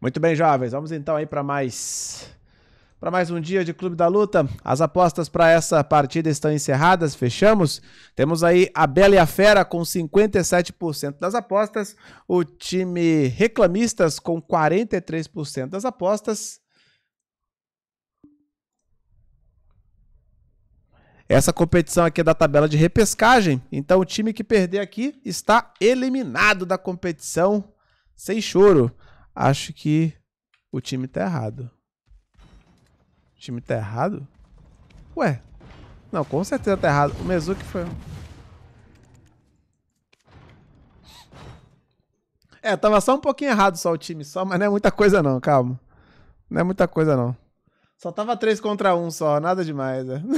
Muito bem, jovens. Vamos então aí para mais para mais um dia de Clube da Luta. As apostas para essa partida estão encerradas, fechamos. Temos aí a Bela e a Fera com 57% das apostas, o time Reclamistas com 43% das apostas. Essa competição aqui é da tabela de repescagem, então o time que perder aqui está eliminado da competição sem choro acho que o time tá errado. O time tá errado? Ué. Não, com certeza tá errado. O Mezuki foi... É, tava só um pouquinho errado só o time só, mas não é muita coisa não, calma. Não é muita coisa não. Só tava 3 contra 1 só, nada demais, é.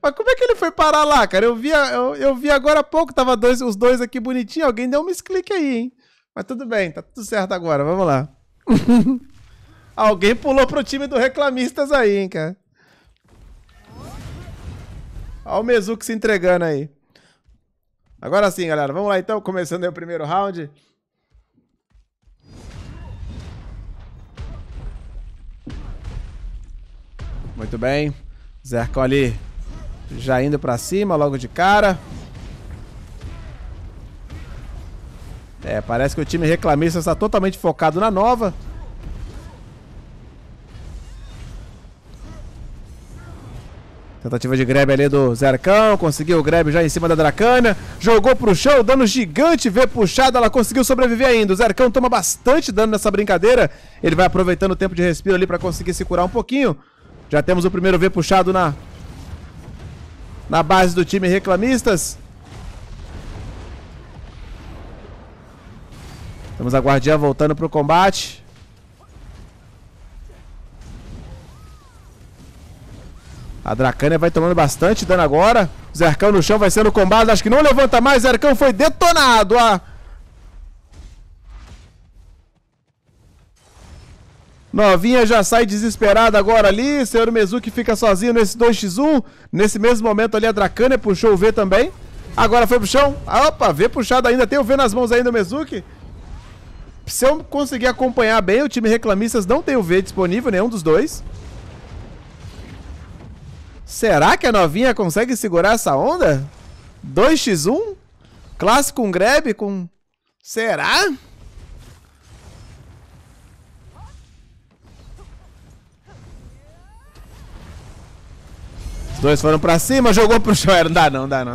Mas como é que ele foi parar lá, cara? Eu vi, eu, eu vi agora há pouco, tava dois, os dois aqui bonitinho, alguém deu um misclick aí, hein? Mas tudo bem, tá tudo certo agora, vamos lá. Alguém pulou pro time do Reclamistas aí, hein, cara. Olha o Mezuki se entregando aí. Agora sim, galera. Vamos lá, então. Começando aí o primeiro round. Muito bem. Zerco ali já indo pra cima logo de cara. É, parece que o time reclamista está totalmente focado na nova. Tentativa de grab ali do Zercão, conseguiu o grab já em cima da Dracana, jogou pro chão, dano gigante, vê puxada, ela conseguiu sobreviver ainda. O Zercão toma bastante dano nessa brincadeira, ele vai aproveitando o tempo de respiro ali para conseguir se curar um pouquinho. Já temos o primeiro V puxado na, na base do time reclamistas. Temos a Guardinha voltando pro combate. A Dracânia vai tomando bastante dano agora. Zercão no chão vai sendo combado. Acho que não levanta mais. Zercão foi detonado. Ah. Novinha já sai desesperada agora ali. Senhor Mezuki fica sozinho nesse 2x1. Nesse mesmo momento ali a Dracânia puxou o V também. Agora foi pro chão. Ah, opa, V puxado ainda. Tem o V nas mãos ainda do Mezuki. Se eu conseguir acompanhar bem, o time reclamistas não tem o V disponível, nenhum dos dois. Será que a novinha consegue segurar essa onda? 2x1? Clássico com um grab com... Será? Os dois foram pra cima, jogou pro chão. Não dá não, não dá não.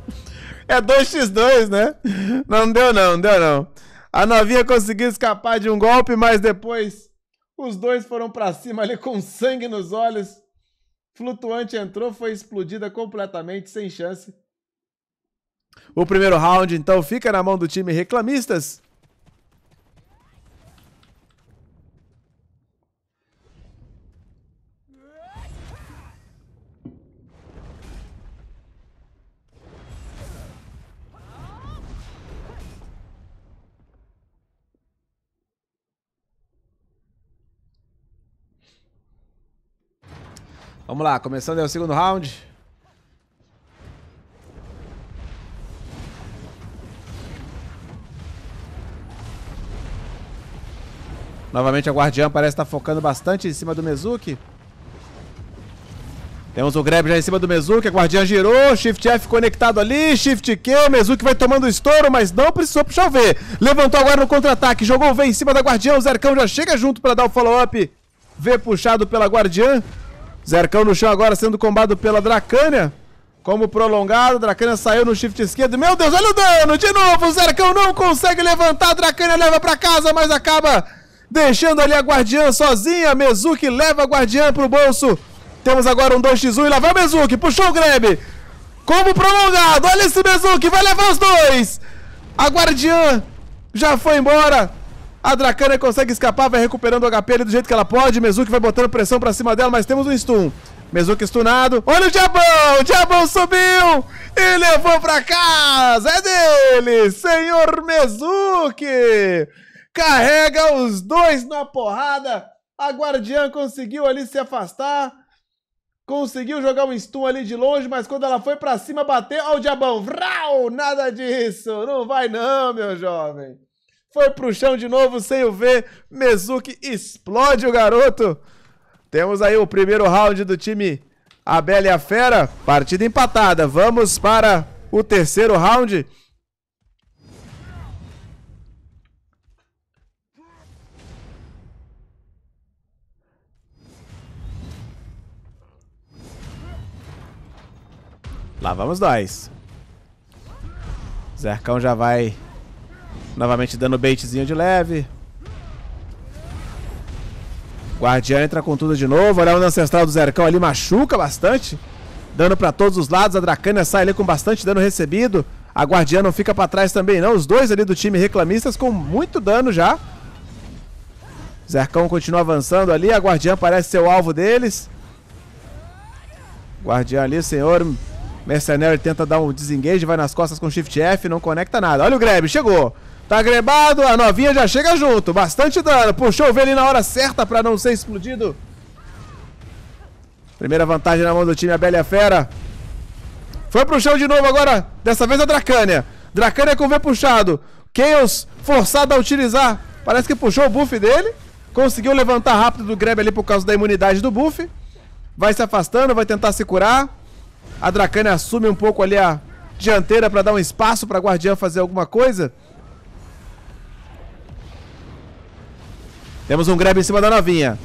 é 2x2, né? Não deu não, não deu não. A novinha conseguiu escapar de um golpe, mas depois os dois foram para cima ali com sangue nos olhos. Flutuante entrou, foi explodida completamente, sem chance. O primeiro round, então, fica na mão do time Reclamistas. Vamos lá, começando aí o segundo round. Novamente a Guardiã parece estar tá focando bastante em cima do Mezuki. Temos o grab já em cima do Mezuki, a Guardiã girou, Shift F conectado ali, Shift Q, o Mezuki vai tomando estouro, mas não precisou puxar o V. Levantou agora no contra-ataque, jogou o V em cima da Guardiã, o Zercão já chega junto para dar o follow-up. V puxado pela Guardiã. Zercão no chão agora sendo combado pela Dracânia. Como prolongado, Dracânia saiu no shift esquerdo. Meu Deus, olha o dano! De novo, o Zercão não consegue levantar. Dracânia leva para casa, mas acaba deixando ali a Guardiã sozinha. Mezuki leva a Guardiã pro bolso. Temos agora um 2x1 e lá vai o Mezuki. Puxou o grab. Como prolongado, olha esse Mezuki, vai levar os dois. A Guardiã já foi embora. A Dracana consegue escapar, vai recuperando o HP ali do jeito que ela pode. Mezuki vai botando pressão pra cima dela, mas temos um stun. Mezuki stunado. Olha o Diabão! O Diabão subiu e levou pra casa! É dele! Senhor Mezuki! Carrega os dois na porrada. A Guardiã conseguiu ali se afastar. Conseguiu jogar um stun ali de longe, mas quando ela foi pra cima, bateu. Olha o Diabão! Vrau, Nada disso! Não vai não, meu jovem! Foi pro chão de novo sem o ver. Mezuki explode o garoto. Temos aí o primeiro round do time a Bela e a Fera. Partida empatada. Vamos para o terceiro round. Lá vamos nós. Zercão já vai Novamente dando baitzinho de leve. Guardiã entra com tudo de novo. Olha o Ancestral do Zercão ali, machuca bastante. Dano para todos os lados. A Dracânia sai ali com bastante dano recebido. A Guardiã não fica para trás também, não. Os dois ali do time reclamistas com muito dano já. Zercão continua avançando ali. A Guardiã parece ser o alvo deles. Guardiã ali, senhor. Mercenário tenta dar um desengage, vai nas costas com Shift F, não conecta nada. Olha o Greb, chegou. Tá grebado, a novinha já chega junto. Bastante dano. Puxou o V ali na hora certa pra não ser explodido. Primeira vantagem na mão do time, a Bela e a Fera. Foi pro chão de novo agora. Dessa vez a é Dracânia. Dracânia com o V puxado. Chaos forçado a utilizar. Parece que puxou o buff dele. Conseguiu levantar rápido do grab ali por causa da imunidade do buff. Vai se afastando, vai tentar se curar. A Dracânia assume um pouco ali a dianteira para dar um espaço para Guardiã fazer alguma coisa. Temos um grab em cima da novinha.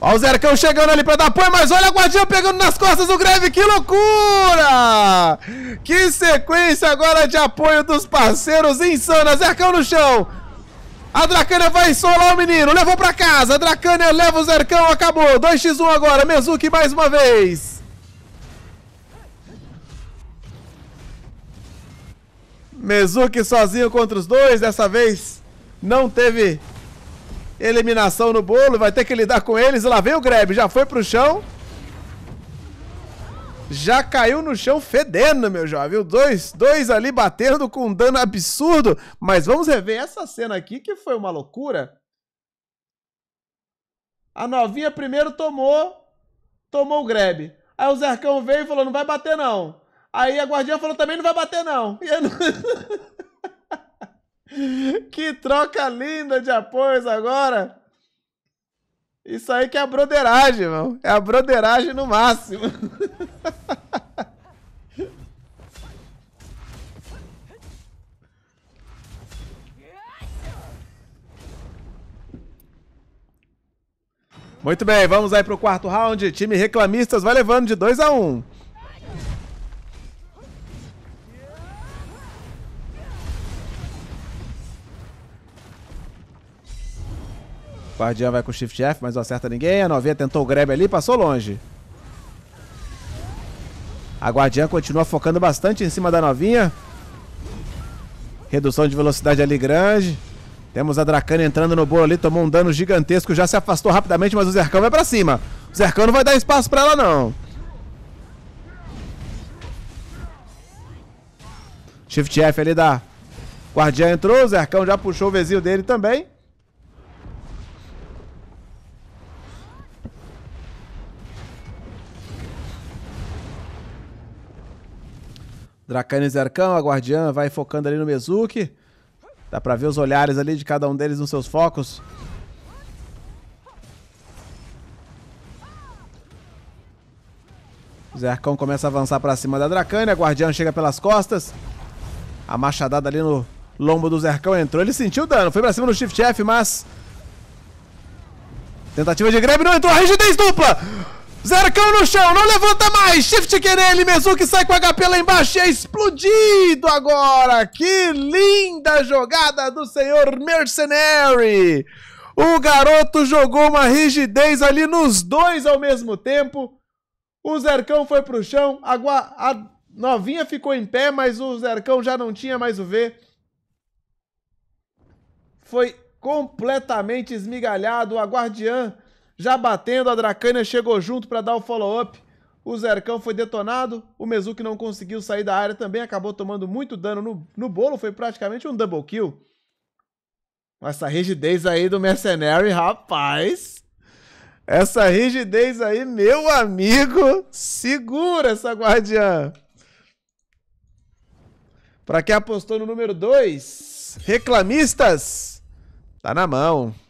Olha o Zercão chegando ali pra dar apoio, mas olha a guardinha pegando nas costas o Greve, que loucura! Que sequência agora de apoio dos parceiros, insana, Zercão no chão! A Dracânia vai ensolar o menino, levou pra casa, a Dracânia leva o Zercão, acabou, 2x1 agora, Mezuki mais uma vez! Mezuki sozinho contra os dois, dessa vez não teve Eliminação no bolo, vai ter que lidar com eles. Lá vem o Greb, já foi pro chão. Já caiu no chão fedendo, meu jovem. Dois, dois ali batendo com um dano absurdo. Mas vamos rever essa cena aqui que foi uma loucura. A novinha primeiro tomou, tomou o grab. Aí o Zercão veio e falou, não vai bater não. Aí a guardiã falou, também não vai bater não. E aí... Que troca linda de apoios agora! Isso aí que é a broderagem, irmão. É a broderagem no máximo. Muito bem, vamos aí pro quarto round. Time reclamistas vai levando de 2 a 1. Um. Guardião vai com o Shift F, mas não acerta ninguém. A novinha tentou o grab ali, passou longe. A Guardiã continua focando bastante em cima da novinha. Redução de velocidade ali grande. Temos a Dracana entrando no bolo ali, tomou um dano gigantesco, já se afastou rapidamente, mas o Zercão vai pra cima. O Zercão não vai dar espaço pra ela, não. Shift F ali da Guardiã entrou, o Zercão já puxou o vizinho dele também. Dracane e Zercão, a Guardiã vai focando ali no Mezuki. Dá pra ver os olhares ali de cada um deles nos seus focos. Zercão começa a avançar pra cima da Dracane, a Guardiã chega pelas costas. A machadada ali no lombo do Zercão entrou, ele sentiu dano, foi pra cima do Shift F, mas... Tentativa de grab, não entrou, a rigidez dupla! Zercão no chão, não levanta mais! Shift nele, Mezuki sai com HP lá embaixo e é explodido agora! Que linda jogada do senhor Mercenary! O garoto jogou uma rigidez ali nos dois ao mesmo tempo. O Zercão foi pro chão, a, a novinha ficou em pé, mas o Zercão já não tinha mais o V. Foi completamente esmigalhado, a guardiã já batendo, a Dracânia chegou junto para dar o follow-up. O Zercão foi detonado, o Mezuki não conseguiu sair da área também, acabou tomando muito dano no, no bolo, foi praticamente um double kill. Essa rigidez aí do Mercenary, rapaz. Essa rigidez aí, meu amigo, segura essa guardiã. Para quem apostou no número 2, reclamistas, tá na mão.